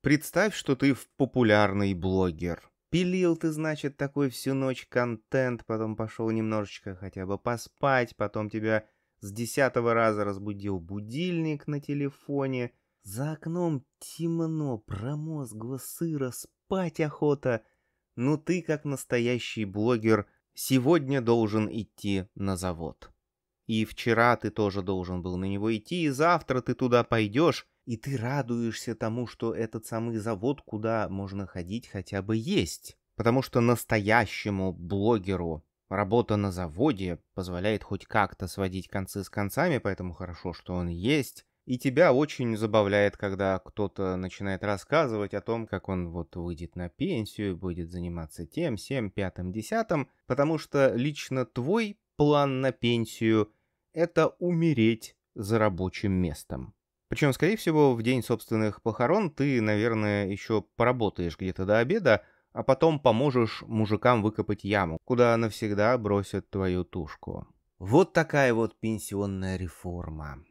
Представь, что ты в популярный блогер. Пилил ты, значит, такой всю ночь контент, потом пошел немножечко хотя бы поспать, потом тебя с десятого раза разбудил будильник на телефоне. За окном темно, промозгло, сыро, спать охота. Но ну, ты, как настоящий блогер, сегодня должен идти на завод. И вчера ты тоже должен был на него идти, и завтра ты туда пойдешь, и ты радуешься тому, что этот самый завод, куда можно ходить, хотя бы есть. Потому что настоящему блогеру работа на заводе позволяет хоть как-то сводить концы с концами, поэтому хорошо, что он есть. И тебя очень забавляет, когда кто-то начинает рассказывать о том, как он вот выйдет на пенсию, будет заниматься тем, всем, пятым, десятым, потому что лично твой план на пенсию — это умереть за рабочим местом. Причем, скорее всего, в день собственных похорон ты, наверное, еще поработаешь где-то до обеда, а потом поможешь мужикам выкопать яму, куда навсегда бросят твою тушку. Вот такая вот пенсионная реформа.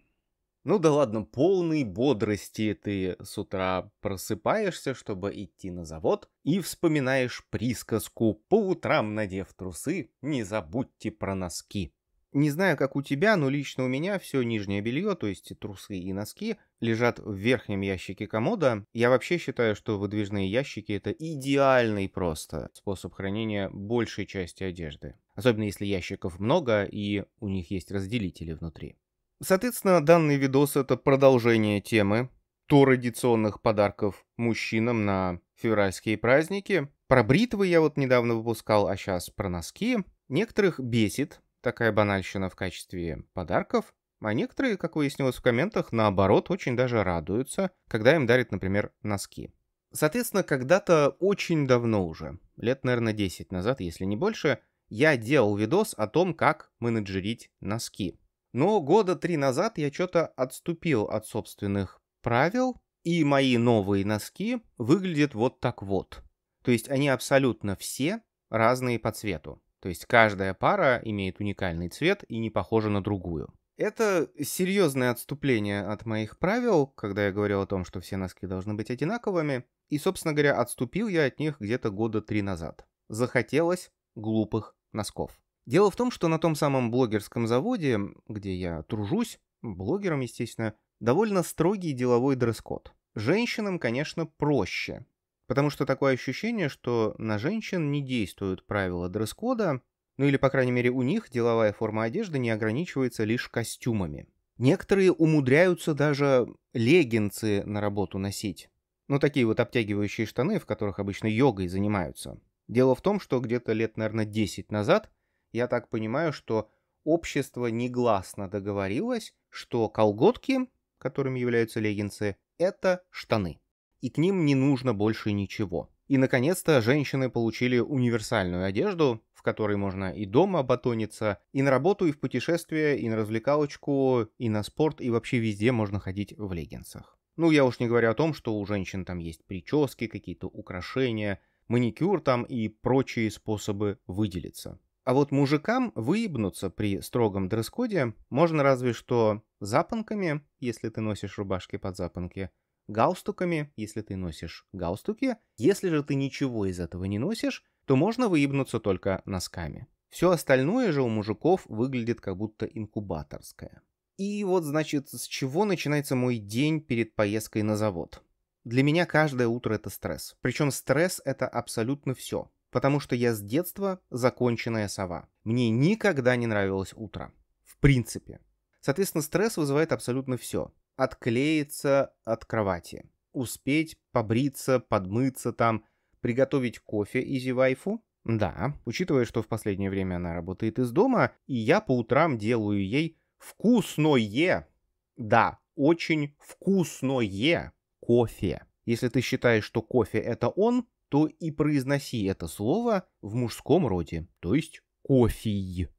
Ну да ладно, полной бодрости ты с утра просыпаешься, чтобы идти на завод, и вспоминаешь присказку «По утрам, надев трусы, не забудьте про носки». Не знаю, как у тебя, но лично у меня все нижнее белье, то есть трусы и носки, лежат в верхнем ящике комода. Я вообще считаю, что выдвижные ящики это идеальный просто способ хранения большей части одежды. Особенно если ящиков много и у них есть разделители внутри. Соответственно, данный видос это продолжение темы традиционных подарков мужчинам на февральские праздники. Про бритвы я вот недавно выпускал, а сейчас про носки. Некоторых бесит, такая банальщина в качестве подарков, а некоторые, как выяснилось в комментах, наоборот, очень даже радуются, когда им дарят, например, носки. Соответственно, когда-то очень давно уже, лет, наверное, 10 назад, если не больше, я делал видос о том, как менеджерить носки. Но года три назад я что-то отступил от собственных правил, и мои новые носки выглядят вот так вот. То есть они абсолютно все разные по цвету. То есть каждая пара имеет уникальный цвет и не похожа на другую. Это серьезное отступление от моих правил, когда я говорил о том, что все носки должны быть одинаковыми. И, собственно говоря, отступил я от них где-то года три назад. Захотелось глупых носков. Дело в том, что на том самом блогерском заводе, где я тружусь, блогером, естественно, довольно строгий деловой дресс-код. Женщинам, конечно, проще, Потому что такое ощущение, что на женщин не действуют правила дресс-кода, ну или, по крайней мере, у них деловая форма одежды не ограничивается лишь костюмами. Некоторые умудряются даже леггинсы на работу носить. Ну, такие вот обтягивающие штаны, в которых обычно йогой занимаются. Дело в том, что где-то лет, наверное, 10 назад, я так понимаю, что общество негласно договорилось, что колготки, которыми являются леггинсы, это штаны и к ним не нужно больше ничего. И, наконец-то, женщины получили универсальную одежду, в которой можно и дома батониться, и на работу, и в путешествие, и на развлекалочку, и на спорт, и вообще везде можно ходить в леггинсах. Ну, я уж не говорю о том, что у женщин там есть прически, какие-то украшения, маникюр там и прочие способы выделиться. А вот мужикам выебнуться при строгом дресс-коде можно разве что запонками, если ты носишь рубашки под запонки, галстуками, если ты носишь галстуки. Если же ты ничего из этого не носишь, то можно выебнуться только носками. Все остальное же у мужиков выглядит как будто инкубаторское. И вот, значит, с чего начинается мой день перед поездкой на завод? Для меня каждое утро это стресс. Причем стресс это абсолютно все. Потому что я с детства законченная сова. Мне никогда не нравилось утро. В принципе. Соответственно, стресс вызывает абсолютно все отклеиться от кровати, успеть побриться, подмыться там, приготовить кофе изи вайфу. Да, учитывая, что в последнее время она работает из дома, и я по утрам делаю ей вкусное, да, очень вкусное кофе. Если ты считаешь, что кофе это он, то и произноси это слово в мужском роде, то есть кофе.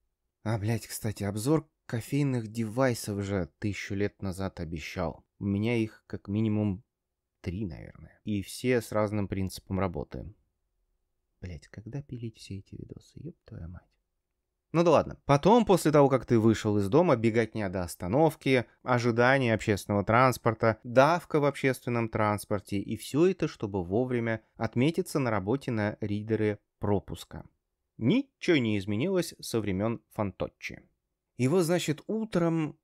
А, блядь, кстати, обзор кофейных девайсов же тысячу лет назад обещал. У меня их как минимум три, наверное. И все с разным принципом работы. Блять, когда пилить все эти видосы? Ёб твою мать. Ну да ладно. Потом, после того, как ты вышел из дома, беготня до остановки, ожидание общественного транспорта, давка в общественном транспорте и все это, чтобы вовремя отметиться на работе на ридеры пропуска. Ничего не изменилось со времен Фанточчи. И вот, значит, утром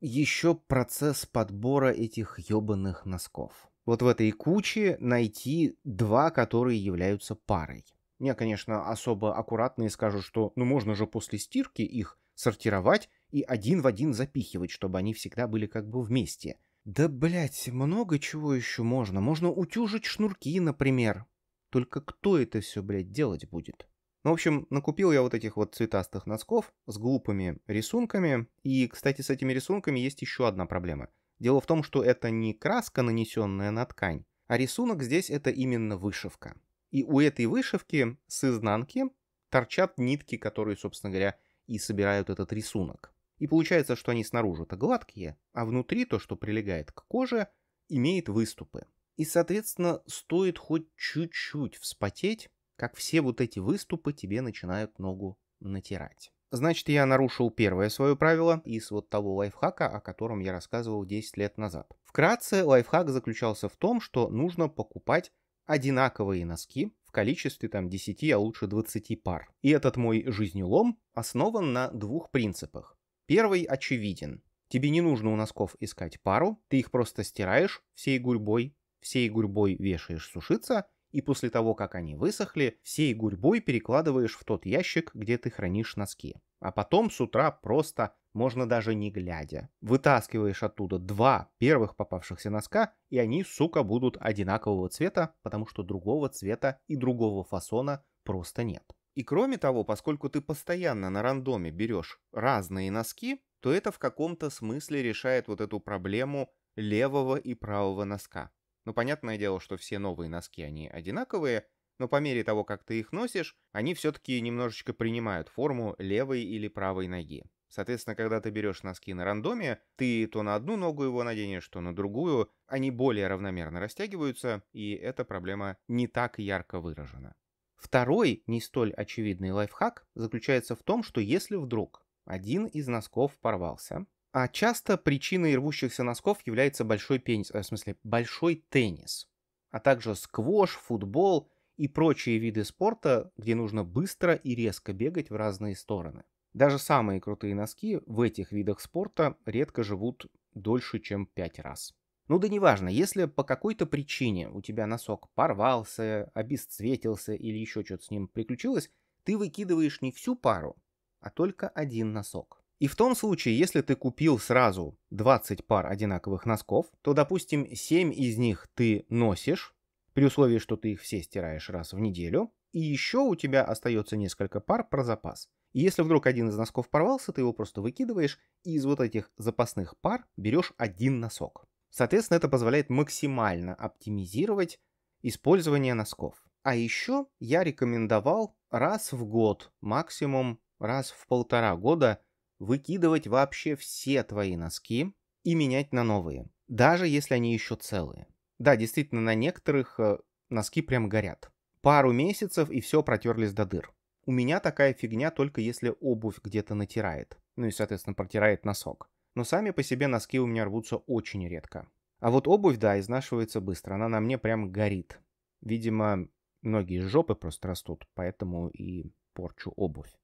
еще процесс подбора этих ебаных носков. Вот в этой куче найти два, которые являются парой. Я, конечно, особо аккуратные скажут, что ну можно же после стирки их сортировать и один в один запихивать, чтобы они всегда были как бы вместе. Да, блять, много чего еще можно. Можно утюжить шнурки, например. Только кто это все, блядь, делать будет? Ну, в общем, накупил я вот этих вот цветастых носков с глупыми рисунками. И, кстати, с этими рисунками есть еще одна проблема. Дело в том, что это не краска, нанесенная на ткань, а рисунок здесь это именно вышивка. И у этой вышивки с изнанки торчат нитки, которые, собственно говоря, и собирают этот рисунок. И получается, что они снаружи-то гладкие, а внутри то, что прилегает к коже, имеет выступы. И, соответственно, стоит хоть чуть-чуть вспотеть, как все вот эти выступы тебе начинают ногу натирать. Значит, я нарушил первое свое правило из вот того лайфхака, о котором я рассказывал 10 лет назад. Вкратце, лайфхак заключался в том, что нужно покупать одинаковые носки в количестве там 10, а лучше 20 пар. И этот мой жизнелом основан на двух принципах. Первый очевиден. Тебе не нужно у носков искать пару, ты их просто стираешь всей гурьбой, всей гурьбой вешаешь сушиться, и после того, как они высохли, всей гурьбой перекладываешь в тот ящик, где ты хранишь носки. А потом с утра просто, можно даже не глядя, вытаскиваешь оттуда два первых попавшихся носка, и они, сука, будут одинакового цвета, потому что другого цвета и другого фасона просто нет. И кроме того, поскольку ты постоянно на рандоме берешь разные носки, то это в каком-то смысле решает вот эту проблему левого и правого носка. Ну, понятное дело, что все новые носки, они одинаковые, но по мере того, как ты их носишь, они все-таки немножечко принимают форму левой или правой ноги. Соответственно, когда ты берешь носки на рандоме, ты то на одну ногу его наденешь, то на другую, они более равномерно растягиваются, и эта проблема не так ярко выражена. Второй, не столь очевидный лайфхак заключается в том, что если вдруг один из носков порвался, а часто причиной рвущихся носков является большой пенис, э, в смысле, большой теннис, а также сквош, футбол и прочие виды спорта, где нужно быстро и резко бегать в разные стороны. Даже самые крутые носки в этих видах спорта редко живут дольше, чем 5 раз. Ну да неважно, если по какой-то причине у тебя носок порвался, обесцветился или еще что-то с ним приключилось, ты выкидываешь не всю пару, а только один носок. И в том случае, если ты купил сразу 20 пар одинаковых носков, то, допустим, 7 из них ты носишь, при условии, что ты их все стираешь раз в неделю, и еще у тебя остается несколько пар про запас. И если вдруг один из носков порвался, ты его просто выкидываешь, и из вот этих запасных пар берешь один носок. Соответственно, это позволяет максимально оптимизировать использование носков. А еще я рекомендовал раз в год, максимум раз в полтора года – выкидывать вообще все твои носки и менять на новые, даже если они еще целые. Да, действительно, на некоторых э, носки прям горят. Пару месяцев и все протерлись до дыр. У меня такая фигня только если обувь где-то натирает. Ну и, соответственно, протирает носок. Но сами по себе носки у меня рвутся очень редко. А вот обувь, да, изнашивается быстро. Она на мне прям горит. Видимо, ноги из жопы просто растут, поэтому и порчу обувь.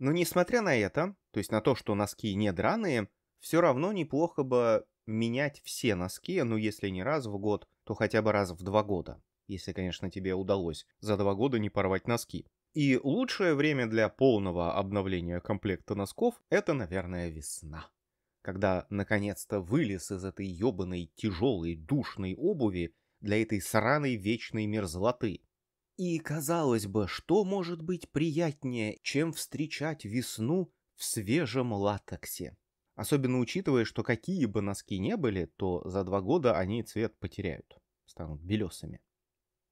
Но несмотря на это, то есть на то, что носки не драные, все равно неплохо бы менять все носки, ну если не раз в год, то хотя бы раз в два года. Если, конечно, тебе удалось за два года не порвать носки. И лучшее время для полного обновления комплекта носков – это, наверное, весна. Когда наконец-то вылез из этой ёбаной тяжелой душной обуви для этой сраной вечной мерзлоты – и казалось бы, что может быть приятнее, чем встречать весну в свежем латексе? Особенно учитывая, что какие бы носки не были, то за два года они цвет потеряют, станут белесами.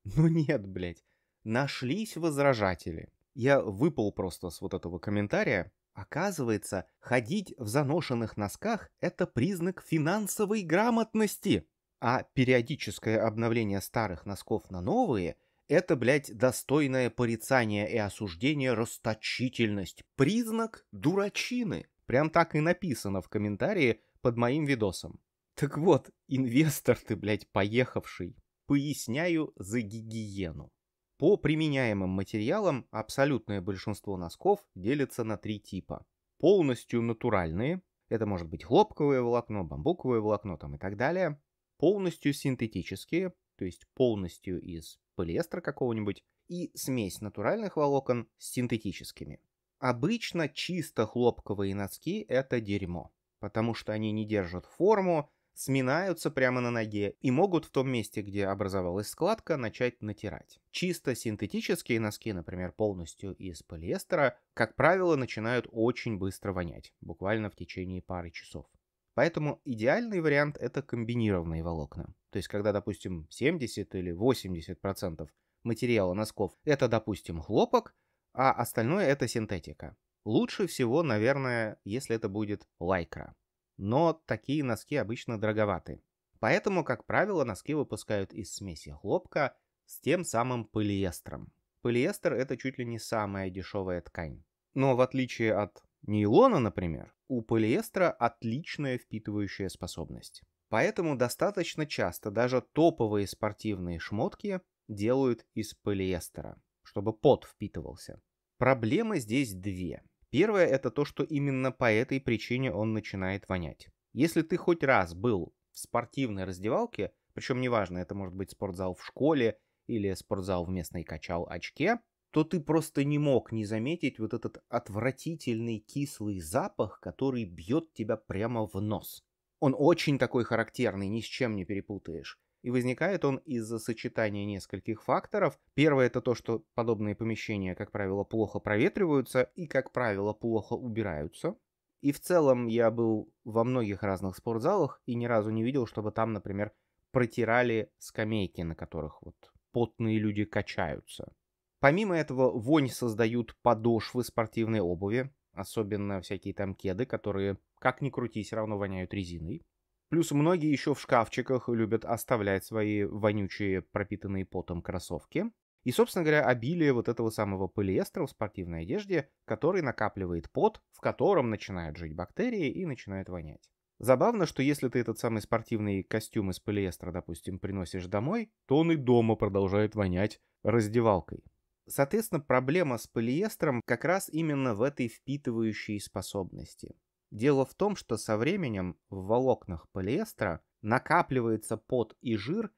Ну нет, блядь, нашлись возражатели. Я выпал просто с вот этого комментария. Оказывается, ходить в заношенных носках – это признак финансовой грамотности. А периодическое обновление старых носков на новые – это, блядь, достойное порицание и осуждение расточительность. Признак дурачины. Прям так и написано в комментарии под моим видосом. Так вот, инвестор ты, блядь, поехавший. Поясняю за гигиену. По применяемым материалам абсолютное большинство носков делится на три типа. Полностью натуральные, это может быть хлопковое волокно, бамбуковое волокно там и так далее. Полностью синтетические, то есть полностью из полиэстера какого-нибудь и смесь натуральных волокон с синтетическими. Обычно чисто хлопковые носки – это дерьмо, потому что они не держат форму, сминаются прямо на ноге и могут в том месте, где образовалась складка, начать натирать. Чисто синтетические носки, например, полностью из полиэстера, как правило, начинают очень быстро вонять, буквально в течение пары часов. Поэтому идеальный вариант – это комбинированные волокна. То есть, когда, допустим, 70 или 80% процентов материала носков – это, допустим, хлопок, а остальное – это синтетика. Лучше всего, наверное, если это будет лайкра. Но такие носки обычно дороговаты. Поэтому, как правило, носки выпускают из смеси хлопка с тем самым полиэстером. Полиэстер – это чуть ли не самая дешевая ткань. Но в отличие от нейлона, например, у полиэстера отличная впитывающая способность. Поэтому достаточно часто даже топовые спортивные шмотки делают из полиэстера, чтобы пот впитывался. Проблемы здесь две. Первое это то, что именно по этой причине он начинает вонять. Если ты хоть раз был в спортивной раздевалке, причем неважно, это может быть спортзал в школе или спортзал в местной качал-очке, то ты просто не мог не заметить вот этот отвратительный кислый запах, который бьет тебя прямо в нос. Он очень такой характерный, ни с чем не перепутаешь. И возникает он из-за сочетания нескольких факторов. Первое это то, что подобные помещения, как правило, плохо проветриваются и, как правило, плохо убираются. И в целом я был во многих разных спортзалах и ни разу не видел, чтобы там, например, протирали скамейки, на которых вот потные люди качаются. Помимо этого, вонь создают подошвы спортивной обуви, особенно всякие там кеды, которые как ни крути, все равно воняют резиной. Плюс многие еще в шкафчиках любят оставлять свои вонючие, пропитанные потом кроссовки. И, собственно говоря, обилие вот этого самого полиэстера в спортивной одежде, который накапливает пот, в котором начинают жить бактерии и начинают вонять. Забавно, что если ты этот самый спортивный костюм из полиэстера, допустим, приносишь домой, то он и дома продолжает вонять раздевалкой. Соответственно, проблема с полиэстером как раз именно в этой впитывающей способности. Дело в том, что со временем в волокнах полиэстера накапливается пот и жир,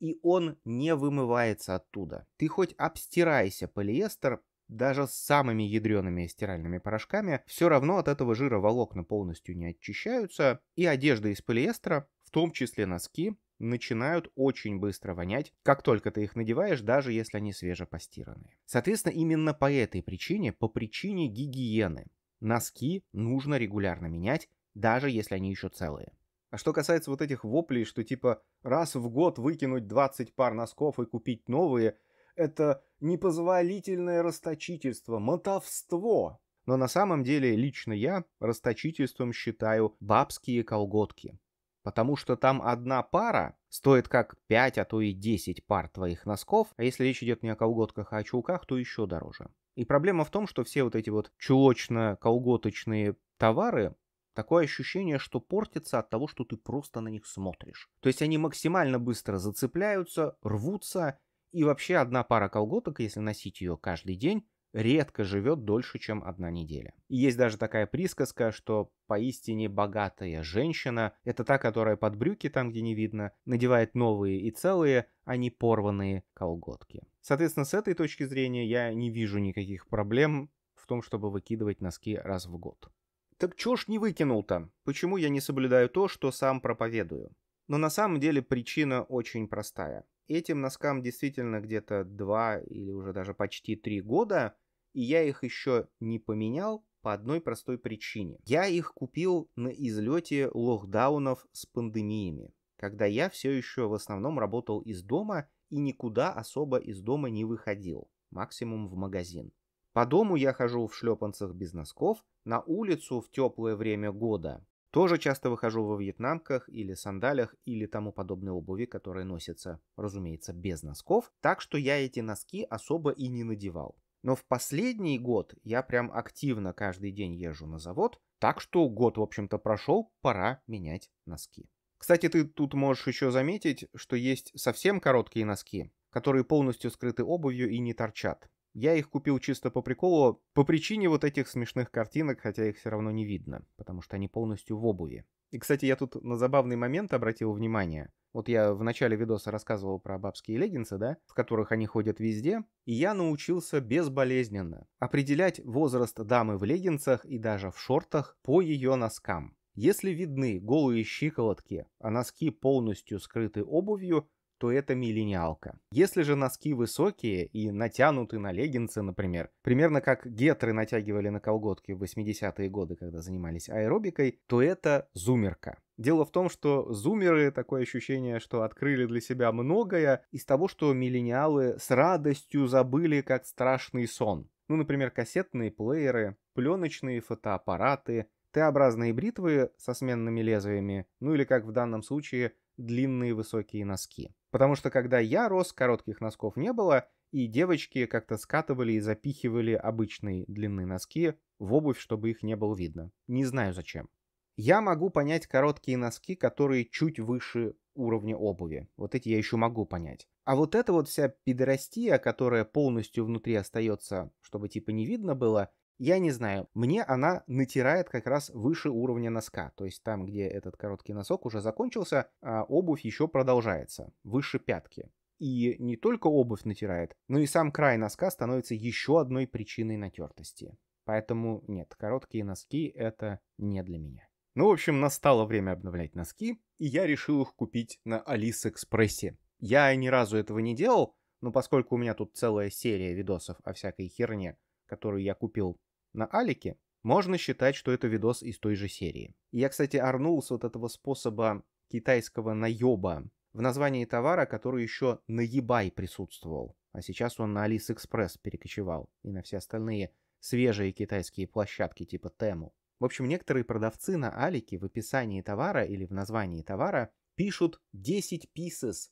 и он не вымывается оттуда. Ты хоть обстирайся полиэстер, даже с самыми ядреными стиральными порошками, все равно от этого жира волокна полностью не очищаются, и одежда из полиэстера, в том числе носки, начинают очень быстро вонять, как только ты их надеваешь, даже если они свежепостиранные. Соответственно, именно по этой причине, по причине гигиены, Носки нужно регулярно менять, даже если они еще целые. А что касается вот этих воплей, что типа раз в год выкинуть 20 пар носков и купить новые, это непозволительное расточительство, мотовство. Но на самом деле лично я расточительством считаю бабские колготки. Потому что там одна пара стоит как 5, а то и 10 пар твоих носков, а если речь идет не о колготках, а о чулках, то еще дороже. И проблема в том, что все вот эти вот чулочно-колготочные товары, такое ощущение, что портятся от того, что ты просто на них смотришь. То есть они максимально быстро зацепляются, рвутся, и вообще одна пара колготок, если носить ее каждый день, редко живет дольше, чем одна неделя. И есть даже такая присказка, что поистине богатая женщина – это та, которая под брюки, там, где не видно, надевает новые и целые, а не порванные колготки. Соответственно, с этой точки зрения я не вижу никаких проблем в том, чтобы выкидывать носки раз в год. Так чё ж не выкинул-то? Почему я не соблюдаю то, что сам проповедую? Но на самом деле причина очень простая. Этим носкам действительно где-то 2 или уже даже почти 3 года, и я их еще не поменял по одной простой причине. Я их купил на излете локдаунов с пандемиями, когда я все еще в основном работал из дома и никуда особо из дома не выходил, максимум в магазин. По дому я хожу в шлепанцах без носков, на улицу в теплое время года. Тоже часто выхожу во вьетнамках или сандалях или тому подобной обуви, которая носится, разумеется, без носков, так что я эти носки особо и не надевал. Но в последний год я прям активно каждый день езжу на завод, так что год, в общем-то, прошел, пора менять носки. Кстати, ты тут можешь еще заметить, что есть совсем короткие носки, которые полностью скрыты обувью и не торчат. Я их купил чисто по приколу, по причине вот этих смешных картинок, хотя их все равно не видно, потому что они полностью в обуви. И, кстати, я тут на забавный момент обратил внимание. Вот я в начале видоса рассказывал про бабские леггинсы, да, в которых они ходят везде, и я научился безболезненно определять возраст дамы в леггинсах и даже в шортах по ее носкам. Если видны голые щиколотки, а носки полностью скрыты обувью, то это миллениалка. Если же носки высокие и натянуты на леггинсы, например, примерно как гетры натягивали на колготки в 80-е годы, когда занимались аэробикой, то это зумерка. Дело в том, что зумеры такое ощущение, что открыли для себя многое из того, что миллениалы с радостью забыли как страшный сон. Ну, например, кассетные плееры, пленочные фотоаппараты, Т-образные бритвы со сменными лезвиями, ну или как в данном случае, длинные высокие носки. Потому что когда я рос, коротких носков не было, и девочки как-то скатывали и запихивали обычные длинные носки в обувь, чтобы их не было видно. Не знаю зачем. Я могу понять короткие носки, которые чуть выше уровня обуви. Вот эти я еще могу понять. А вот эта вот вся пидорастия, которая полностью внутри остается, чтобы типа не видно было, я не знаю. Мне она натирает как раз выше уровня носка. То есть там, где этот короткий носок уже закончился, а обувь еще продолжается. Выше пятки. И не только обувь натирает, но и сам край носка становится еще одной причиной натертости. Поэтому нет, короткие носки это не для меня. Ну, в общем, настало время обновлять носки, и я решил их купить на Алиэкспрессе. Я ни разу этого не делал, но поскольку у меня тут целая серия видосов о всякой херне, которую я купил на Алике, можно считать, что это видос из той же серии. я, кстати, орнулся с вот этого способа китайского наеба в названии товара, который еще наебай присутствовал. А сейчас он на AliExpress перекочевал и на все остальные свежие китайские площадки типа Тему. В общем, некоторые продавцы на Алике в описании товара или в названии товара пишут 10 pieces,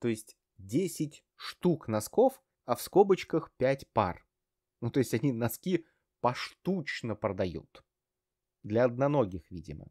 то есть 10 штук носков, а в скобочках 5 пар. Ну, то есть они носки поштучно продают. Для одноногих, видимо.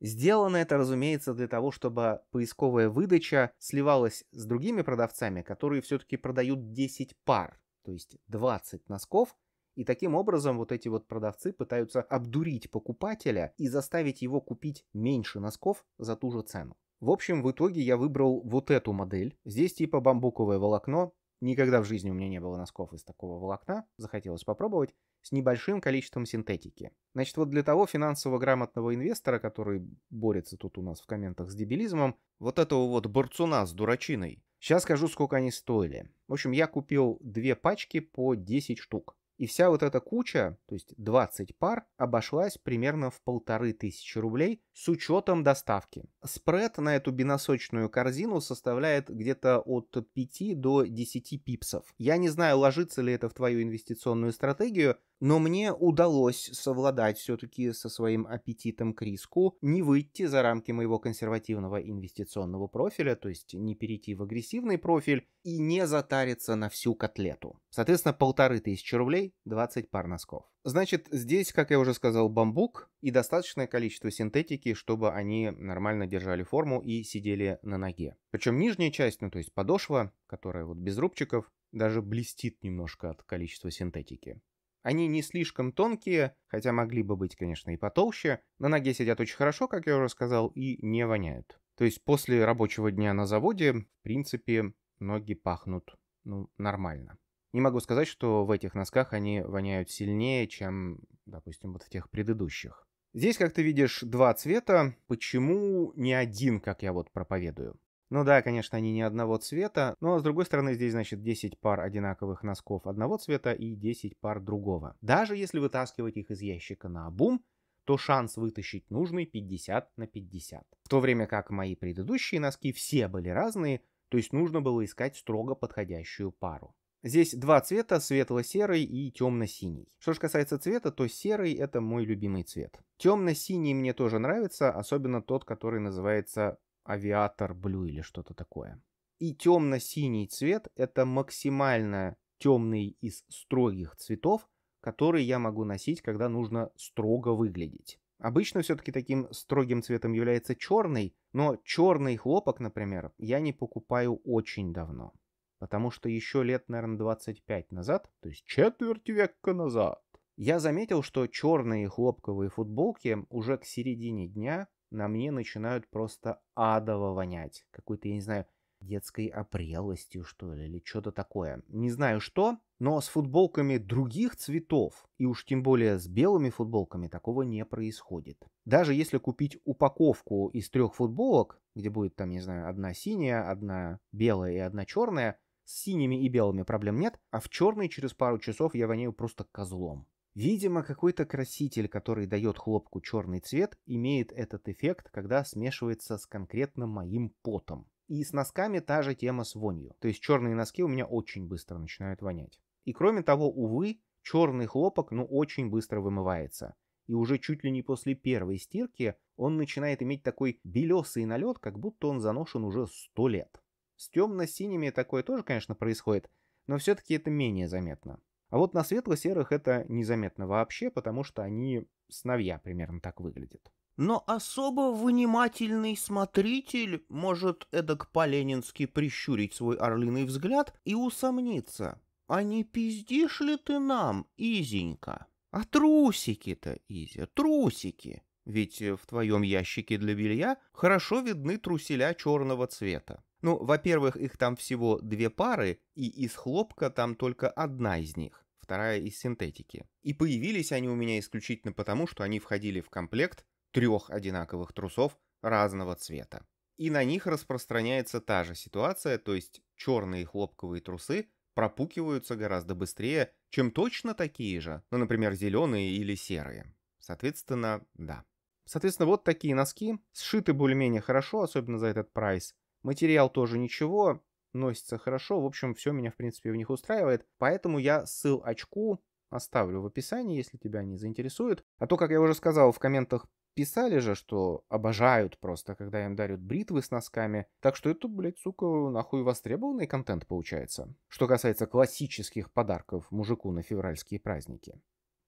Сделано это, разумеется, для того, чтобы поисковая выдача сливалась с другими продавцами, которые все-таки продают 10 пар, то есть 20 носков, и таким образом вот эти вот продавцы пытаются обдурить покупателя и заставить его купить меньше носков за ту же цену. В общем, в итоге я выбрал вот эту модель. Здесь типа бамбуковое волокно. Никогда в жизни у меня не было носков из такого волокна. Захотелось попробовать с небольшим количеством синтетики. Значит, вот для того финансово грамотного инвестора, который борется тут у нас в комментах с дебилизмом, вот этого вот борцуна с дурачиной, сейчас скажу, сколько они стоили. В общем, я купил две пачки по 10 штук. И вся вот эта куча, то есть 20 пар, обошлась примерно в полторы тысячи рублей с учетом доставки. Спред на эту биносочную корзину составляет где-то от 5 до 10 пипсов. Я не знаю, ложится ли это в твою инвестиционную стратегию, но мне удалось совладать все-таки со своим аппетитом к риску, не выйти за рамки моего консервативного инвестиционного профиля, то есть не перейти в агрессивный профиль и не затариться на всю котлету. Соответственно, полторы тысячи рублей, 20 пар носков. Значит, здесь, как я уже сказал, бамбук и достаточное количество синтетики, чтобы они нормально держали форму и сидели на ноге. Причем нижняя часть, ну то есть подошва, которая вот без рубчиков, даже блестит немножко от количества синтетики. Они не слишком тонкие, хотя могли бы быть, конечно, и потолще. На ноге сидят очень хорошо, как я уже сказал, и не воняют. То есть после рабочего дня на заводе, в принципе, ноги пахнут ну, нормально. Не могу сказать, что в этих носках они воняют сильнее, чем, допустим, вот в тех предыдущих. Здесь, как ты видишь, два цвета. Почему не один, как я вот проповедую? Ну да, конечно, они не одного цвета, но с другой стороны здесь, значит, 10 пар одинаковых носков одного цвета и 10 пар другого. Даже если вытаскивать их из ящика на обум, то шанс вытащить нужный 50 на 50. В то время как мои предыдущие носки все были разные, то есть нужно было искать строго подходящую пару. Здесь два цвета, светло-серый и темно-синий. Что же касается цвета, то серый это мой любимый цвет. Темно-синий мне тоже нравится, особенно тот, который называется авиатор блю или что-то такое. И темно-синий цвет — это максимально темный из строгих цветов, которые я могу носить, когда нужно строго выглядеть. Обычно все-таки таким строгим цветом является черный, но черный хлопок, например, я не покупаю очень давно. Потому что еще лет, наверное, 25 назад, то есть четверть века назад, я заметил, что черные хлопковые футболки уже к середине дня на мне начинают просто адово вонять. Какой-то, я не знаю, детской опрелостью, что ли, или что-то такое. Не знаю что, но с футболками других цветов, и уж тем более с белыми футболками, такого не происходит. Даже если купить упаковку из трех футболок, где будет там, не знаю, одна синяя, одна белая и одна черная, с синими и белыми проблем нет, а в черной через пару часов я воняю просто козлом. Видимо, какой-то краситель, который дает хлопку черный цвет, имеет этот эффект, когда смешивается с конкретно моим потом. И с носками та же тема с вонью. То есть черные носки у меня очень быстро начинают вонять. И кроме того, увы, черный хлопок, ну, очень быстро вымывается. И уже чуть ли не после первой стирки он начинает иметь такой белесый налет, как будто он заношен уже сто лет. С темно-синими такое тоже, конечно, происходит, но все-таки это менее заметно. А вот на светло-серых это незаметно вообще, потому что они сновья примерно так выглядят. Но особо внимательный смотритель может эдак по-ленински прищурить свой орлиный взгляд и усомниться. А не пиздишь ли ты нам, Изенька? А трусики-то, Изя, трусики. Ведь в твоем ящике для белья хорошо видны труселя черного цвета. Ну, во-первых, их там всего две пары, и из хлопка там только одна из них, вторая из синтетики. И появились они у меня исключительно потому, что они входили в комплект трех одинаковых трусов разного цвета. И на них распространяется та же ситуация, то есть черные хлопковые трусы пропукиваются гораздо быстрее, чем точно такие же, ну, например, зеленые или серые. Соответственно, да. Соответственно, вот такие носки, сшиты более-менее хорошо, особенно за этот прайс. Материал тоже ничего, носится хорошо. В общем, все меня, в принципе, в них устраивает. Поэтому я ссылочку оставлю в описании, если тебя они заинтересуют. А то, как я уже сказал, в комментах писали же, что обожают просто, когда им дарят бритвы с носками. Так что это, блядь, сука, нахуй востребованный контент получается. Что касается классических подарков мужику на февральские праздники.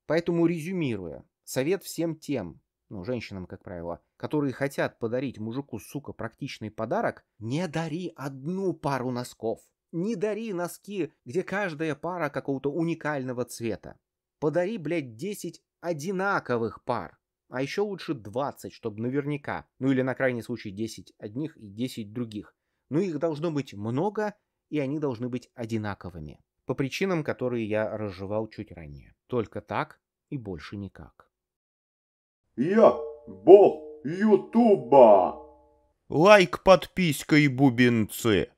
Поэтому резюмируя, совет всем тем, ну, женщинам, как правило, которые хотят подарить мужику, сука, практичный подарок, не дари одну пару носков. Не дари носки, где каждая пара какого-то уникального цвета. Подари, блядь, 10 одинаковых пар. А еще лучше 20, чтобы наверняка. Ну или на крайний случай 10 одних и 10 других. Но их должно быть много, и они должны быть одинаковыми. По причинам, которые я разжевал чуть ранее. Только так и больше никак. Я бог Ютуба. Лайк, подписка и бубенцы.